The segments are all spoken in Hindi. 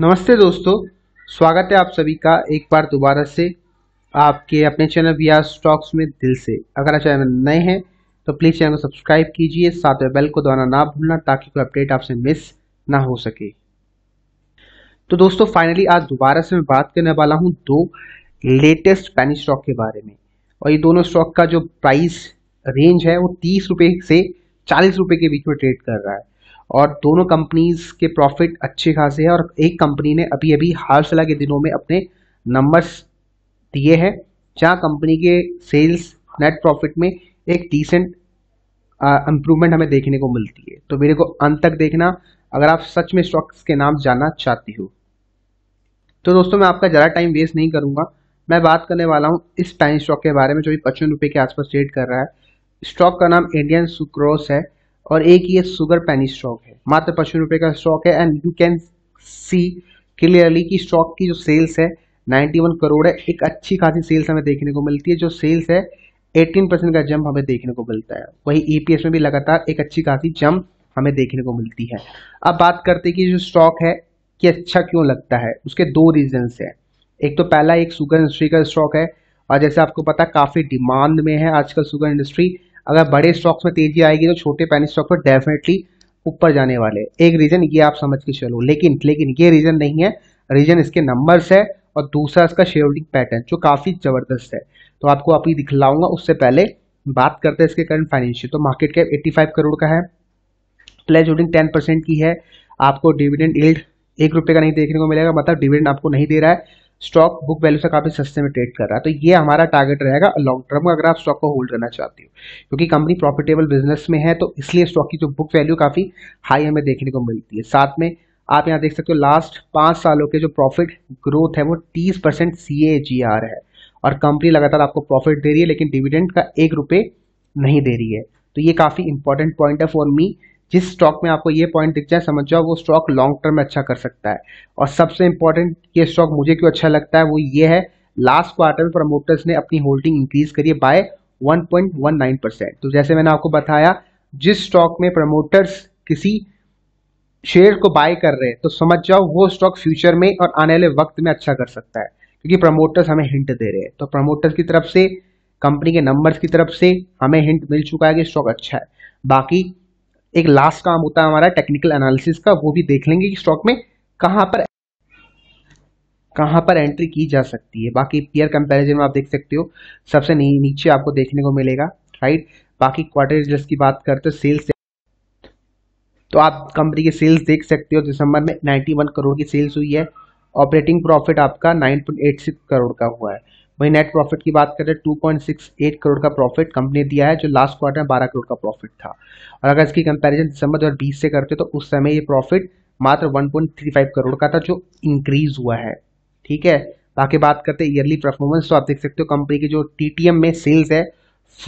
नमस्ते दोस्तों स्वागत है आप सभी का एक बार दोबारा से आपके अपने चैनल वी स्टॉक्स में दिल से अगर आप चैनल नए हैं तो प्लीज़ चैनल को सब्सक्राइब कीजिए साथ में बेल को दबाना ना भूलना ताकि कोई अपडेट आपसे मिस ना हो सके तो दोस्तों फाइनली आज दोबारा से मैं बात करने वाला हूँ दो लेटेस्ट पैनी स्टॉक के बारे में और ये दोनों स्टॉक का जो प्राइस रेंज है वो तीस रुपये से चालीस रुपये के बीच में ट्रेड कर रहा है और दोनों कंपनीज के प्रॉफिट अच्छे खासे हैं और एक कंपनी ने अभी अभी हाल फिलहाल के दिनों में अपने नंबर्स दिए हैं जहाँ कंपनी के सेल्स नेट प्रॉफिट में एक डिसेंट इम्प्रूवमेंट हमें देखने को मिलती है तो मेरे को अंत तक देखना अगर आप सच में स्टॉक्स के नाम जानना चाहती हो तो दोस्तों मैं आपका ज़्यादा टाइम वेस्ट नहीं करूँगा मैं बात करने वाला हूँ इस टाइम स्टॉक के बारे में जो भी पचपन रुपये के आसपास ट्रेड कर रहा है स्टॉक का नाम इंडियन सुक्रोस है और एक ये सुगर पैनी स्टॉक है मात्र पचपन रुपए का स्टॉक है and you can see clearly की स्टॉक की जो सेल्स है 91 करोड़ है एक अच्छी खासी सेल्स हमें देखने को मिलती है जो सेल्स है 18 परसेंट का जंप हमें देखने को मिलता है वही ईपीएस e में भी लगातार एक अच्छी खासी जंप हमें देखने को मिलती है अब बात करते कि जो स्टॉक है कि अच्छा क्यों लगता है उसके दो रीजन्स है एक तो पहला एक सुगर इंडस्ट्री का स्टॉक है और जैसे आपको पता काफ़ी डिमांड में है आजकल सुगर इंडस्ट्री अगर बड़े स्टॉक्स में तेजी आएगी तो छोटे पैनी स्टॉक पर डेफिनेटली ऊपर जाने वाले एक रीजन ये आप समझ के चलो लेकिन लेकिन ये रीजन नहीं है रीजन इसके नंबर्स है और दूसरा इसका शेयर होल्डिंग पैटर्न जो काफी जबरदस्त है तो आपको अभी दिखलाऊंगा उससे पहले बात करते हैं इसके करंट फाइनेंशियल तो मार्केट कैप फाइव करोड़ का है प्लेज होल्डिंग टेन परसेंट की है आपको डिविडेंड इल्ड एक रुपये का नहीं देखने को मिलेगा मतलब डिविडेंड आपको नहीं दे रहा है स्टॉक बुक वैल्यू से काफ़ी सस्ते में ट्रेड कर रहा है तो ये हमारा टारगेट रहेगा लॉन्ग टर्म में अगर आप स्टॉक को होल्ड करना चाहते हो क्योंकि कंपनी प्रॉफिटेबल बिजनेस में है तो इसलिए स्टॉक की जो बुक वैल्यू काफ़ी हाई हमें देखने को मिलती है साथ में आप यहाँ देख सकते हो लास्ट पांच सालों के जो प्रॉफिट ग्रोथ है वो तीस percent C A ji are है और कंपनी लगातार आपको प्रॉफिट दे रही है लेकिन डिविडेंड का एक रुपये नहीं दे रही है तो ये काफ़ी इंपॉर्टेंट पॉइंट है फॉर मी जिस स्टॉक में आपको ये पॉइंट दिख जाए समझ जाओ वो स्टॉक लॉन्ग टर्म में अच्छा कर सकता है और सबसे इंपॉर्टेंट ये स्टॉक मुझे क्यों अच्छा लगता है वो ये है लास्ट क्वार्टर में प्रमोटर्स ने अपनी होल्डिंग इंक्रीज करी है बाय 1.19 परसेंट तो जैसे मैंने आपको बताया जिस स्टॉक में प्रमोटर्स किसी शेयर को बाय कर रहे हैं तो समझ जाओ वो स्टॉक फ्यूचर में और आने वाले वक्त में अच्छा कर सकता है क्योंकि प्रमोटर्स हमें हिंट दे रहे हैं तो प्रमोटर्स की तरफ से कंपनी के नंबर्स की तरफ से हमें हिंट मिल चुका है कि स्टॉक अच्छा है बाकी एक लास्ट काम होता है हमारा टेक्निकल एनालिसिस का वो भी देख लेंगे कि स्टॉक में कहाँ पर कहाँ पर एंट्री की जा सकती है बाकी पीयर कंपैरिजन में आप देख सकते हो सबसे नीचे आपको देखने को मिलेगा राइट बाकी क्वार्टर रिजल्ट की बात करते हो सेल्स तो आप कंपनी के सेल्स देख सकते हो दिसंबर में 91 करोड़ की सेल्स हुई है ऑपरेटिंग प्रॉफिट आपका 9.86 करोड़ का हुआ है वही नेट प्रॉफिट की बात करें 2.68 करोड़ का प्रॉफिट कंपनी दिया है जो लास्ट क्वार्टर में 12 करोड़ का प्रॉफिट था और अगर इसकी कंपैरिजन दिसंबर दो से करते तो उस समय ये प्रॉफिट मात्र 1.35 करोड़ का था जो इंक्रीज हुआ है ठीक है बाकी बात करते हैं ईयरली परफॉर्मेंस तो आप देख सकते हो कंपनी की जो टी में सेल्स है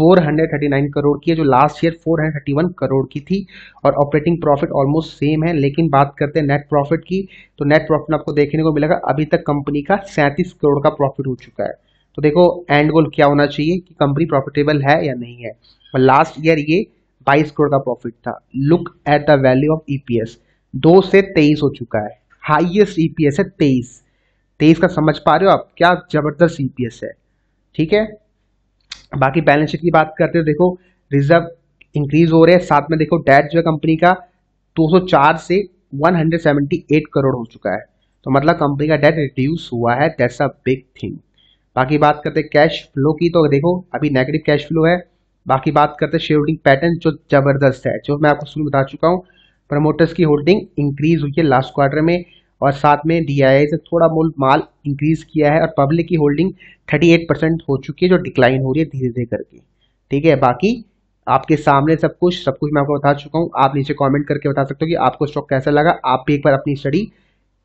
439 करोड़ की है जो लास्ट ईयर 431 करोड़ की थी और ऑपरेटिंग प्रॉफिट ऑलमोस्ट सेम है लेकिन बात करते हैं नेट प्रॉफिट की तो नेट प्रॉफिट आपको देखने को मिलेगा अभी तक कंपनी का सैंतीस करोड़ का प्रॉफिट हो चुका है तो देखो एंड गोल क्या होना चाहिए कि कंपनी प्रॉफिटेबल है या नहीं है और लास्ट ईयर ये 22 करोड़ का प्रॉफिट था look at the value of EPS दो से तेईस हो चुका है हाइएस्ट ईपीएस e है तेईस तेईस का समझ पा रहे हो आप क्या जबरदस्त ईपीएस e है ठीक है बाकी बैलेंस शीट की बात करते हो देखो रिजर्व इंक्रीज हो रहे हैं साथ में देखो डेट जो है कंपनी का 204 से 178 करोड़ हो चुका है तो मतलब कंपनी का डेट रिड्यूस हुआ है दैट्स अ बिग थिंग बाकी बात करते कैश फ्लो की तो देखो अभी नेगेटिव कैश फ्लो है बाकी बात करते शेयरिंग पैटर्न जो जबरदस्त है जो मैं आपको शुरू बता चुका हूँ प्रमोटर्स की होल्डिंग इंक्रीज हुई है लास्ट क्वार्टर में और साथ में डी से थोड़ा मोल माल इंक्रीज किया है और पब्लिक की होल्डिंग 38 परसेंट हो चुकी है जो डिक्लाइन हो रही है धीरे धीरे करके ठीक है बाकी आपके सामने सब कुछ सब कुछ मैं आपको बता चुका हूँ आप नीचे कमेंट करके बता सकते हो कि आपको स्टॉक कैसा लगा आप भी एक बार अपनी स्टडी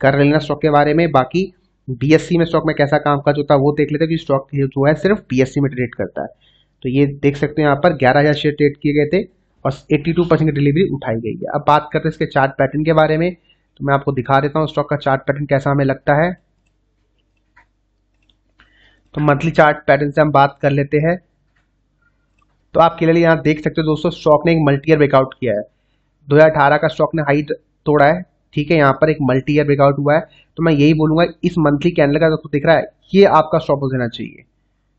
कर लेना स्टॉक के बारे में बाकी बीएससी में स्टॉक में कैसा काम काज होता है वो देख लेते हैं कि स्टॉक जो है सिर्फ बीएससी में ट्रेड करता है तो ये देख सकते हैं यहाँ पर ग्यारह हज़ार शेयर ट्रेड किए गए थे और 82 परसेंट की डिलीवरी उठाई गई है अब बात करते हैं इसके चार्ट पैटर्न के बारे में तो मैं आपको दिखा देता हूँ स्टॉक का चार्ट पैटर्न कैसा हमें लगता है तो मंथली चार्ट पैटर्न से हम बात कर लेते हैं तो आप लिए यहाँ देख सकते हो दोस्तों स्टॉक ने एक मल्टीयर ब्रेकआउट किया है 2018 का स्टॉक ने हाई तोड़ा है ठीक है यहाँ पर एक मल्टी ईयर ब्रेकआउट हुआ है तो मैं यही बोलूंगा इस मंथली कैंडल का जो दिख रहा है ये आपका स्टॉप देना चाहिए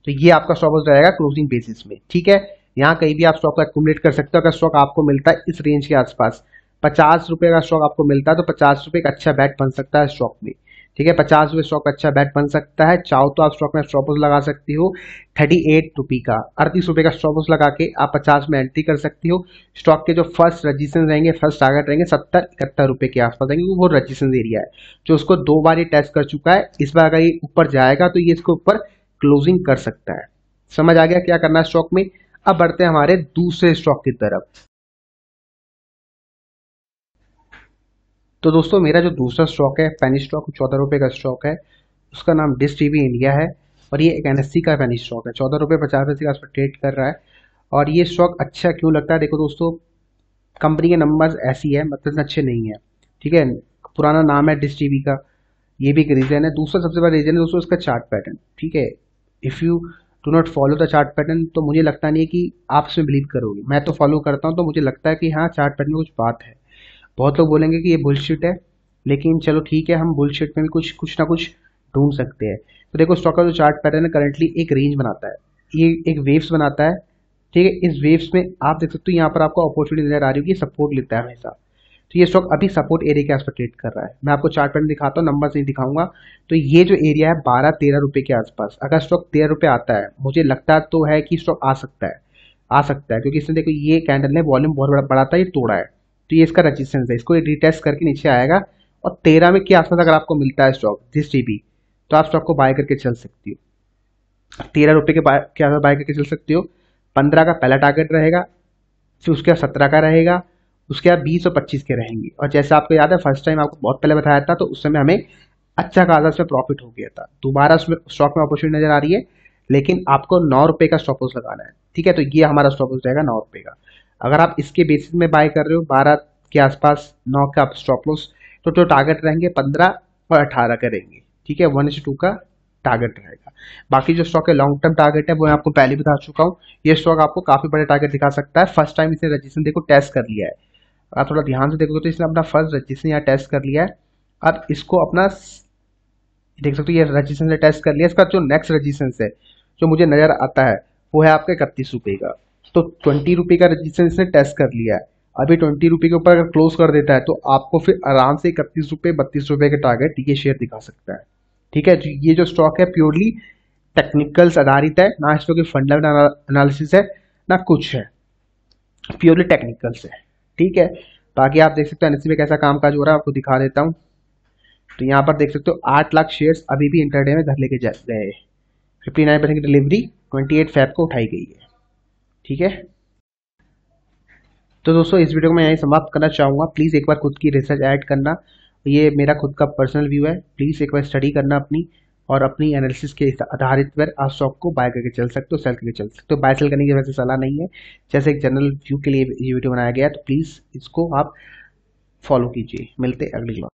तो ये आपका स्टॉप लॉस रहेगा क्लोजिंग बेसिस में ठीक है यहाँ कहीं भी आप स्टॉक एक्यूमुलेट कर सकते हो अगर स्टॉक आपको मिलता है इस रेंज के आसपास पचास रुपए का स्टॉक आपको मिलता है तो पचास रुपए एक अच्छा बैट बन सकता है स्टॉक में ठीक है पचास रुपये स्टॉक अच्छा बैट बन सकता है चाहो तो आप स्टॉक में स्टॉपस लगा सकती हो थर्टी एट रुपी का अड़तीस रुपये का स्टॉपस लगा के आप पचास में एंट्री कर सकती हो स्टॉक के जो फर्स्ट रजिस्टेंस रहेंगे फर्स्ट टारगेट रहेंगे सत्तर इकहत्तर रुपये के आसपास रहेंगे वो रजिस्टेंस एरिया है जो उसको दो बार ये टेस्ट कर चुका है इस बार अगर ये ऊपर जाएगा तो ये इसके ऊपर क्लोजिंग कर सकता है समझ आ गया क्या करना है स्टॉक में अब बढ़ते हैं हमारे दूसरे स्टॉक की तरफ तो दोस्तों मेरा जो दूसरा स्टॉक है पैनी स्टॉक चौदह रुपये का स्टॉक है उसका नाम डिस टी इंडिया है और ये एक एन का पैनी स्टॉक है चौदह रुपये पचास पैसे का उस पर ट्रेड कर रहा है और ये स्टॉक अच्छा क्यों लगता है देखो दोस्तों कंपनी के नंबर्स ऐसी है मतलब अच्छे नहीं है ठीक है पुराना नाम है डिस टी का ये भी एक रीज़न है दूसरा सबसे बड़ा रीज़न है दोस्तों इसका चार्ट पैटर्न ठीक है if you do not follow the chart pattern तो मुझे लगता नहीं है कि आप इसमें बिलीव करोगे मैं तो फॉलो करता हूँ तो मुझे लगता है कि हाँ चार्ट पैटर्न में कुछ बात है बहुत लोग बोलेंगे कि ये बुलशिट है लेकिन चलो ठीक है हम बुलशिट में भी कुछ कुछ ना कुछ ढूंढ सकते हैं तो देखो स्टॉक का जो चार्ट पैटर्न है करंटली एक रेंज बनाता है ये एक वेव्स बनाता है ठीक है इस वेव्स में आप देख सकते हो यहाँ पर आपको अपॉर्चुनिटी नजर आ रही होगी सपोर्ट लेता है हमेशा तो ये स्टॉक अभी सपोर्ट एरिया के आसपास ट्रेड कर रहा है मैं आपको चार्ट पैटर्न दिखाता हूँ नंबर नहीं दिखाऊंगा तो ये जो एरिया है बारह तेरह रुपये के आसपास अगर स्टॉक तेरह रुपये आता है मुझे लगता तो है कि स्टॉक आ सकता है आ सकता है क्योंकि इसने देखो ये कैंडल ने वॉल्यूम बहुत बड़ा बढ़ाता है ये तोड़ा है तो ये इसका रजिस्टेंस है इसको रिटेस्ट करके नीचे आएगा और तेरह में के आसपास अगर आपको मिलता है स्टॉक जिस टी तो आप स्टॉक को बाय करके चल सकती हो तेरह रुपये के के आसपास बाय करके चल सकती हो पंद्रह का पहला टारगेट रहेगा फिर उसके बाद सत्रह का रहेगा उसके बाद बीस और पच्चीस के रहेंगे और जैसे आपको याद है फर्स्ट टाइम आपको बहुत पहले बताया था तो उस समय हमें अच्छा खासा उसमें प्रॉफिट हो गया था दोबारा उसमें स्टॉक में अपॉर्चुनिटी नजर आ रही है लेकिन आपको नौ रुपये का स्टॉप लॉस लगाना है ठीक है तो ये हमारा स्टॉप लॉस रहेगा नौ रुपये का अगर आप इसके बेसिस में बाय कर रहे हो बारह के आसपास नौ का आप स्टॉप लॉस तो जो तो टारगेट रहेंगे पंद्रह और अठारह का रहेंगे ठीक है वन टू का टारगेट रहेगा बाकी जो स्टॉक है लॉन्ग टर्म टारगेट है वो मैं आपको पहले बता चुका हूँ ये स्टॉक आपको काफी बड़े टारगेट दिखा सकता है फर्स्ट टाइम इसने रजिस्ट्रेशन देखो टेस्ट कर लिया है आप थोड़ा ध्यान से देखोगे तो इसने अपना फर्स्ट रजिस्ट्रेशन यहाँ टेस्ट कर लिया है अब इसको अपना देख सकते हो ये रजिस्ट्रेशन से टेस्ट कर लिया इसका जो नेक्स्ट रजिस्ट्रेशन है जो मुझे नजर आता है वो है आपका इकतीस रुपये का तो ट्वेंटी रुपये का रजिस्टेंस इसने टेस्ट कर लिया है अभी ट्वेंटी रुपये के ऊपर अगर क्लोज कर देता है तो आपको फिर आराम से इकतीस रुपये बत्तीस रुपये का टारगेट ये शेयर दिखा सकता है ठीक है तो ये जो स्टॉक है प्योरली टेक्निकल्स आधारित है ना इसमें कोई फंडामेंटल एनालिसिस है ना कुछ है प्योरली टेक्निकल्स है ठीक है बाकी आप देख सकते हो एनएससी में कैसा काम काज हो रहा है आपको दिखा देता हूँ तो यहाँ पर देख सकते हो आठ लाख शेयर्स अभी भी इंटरडे में घर लेके जा गए फिफ्टी नाइन परसेंट की डिलीवरी ट्वेंटी एट फैब को उठाई गई है ठीक है तो दोस्तों इस वीडियो को मैं यहीं समाप्त करना चाहूँगा प्लीज़ एक बार खुद की रिसर्च ऐड करना ये मेरा खुद का पर्सनल व्यू है प्लीज़ एक बार स्टडी करना अपनी और अपनी एनालिसिस के आधारित पर आप स्टॉक को बाय करके चल सकते हो सेल करके चल सकते हो बाय सेल करने की वैसे सलाह नहीं है जैसे एक जनरल व्यू के लिए ये वीडियो बनाया गया तो प्लीज़ इसको आप फॉलो कीजिए मिलते अगली बार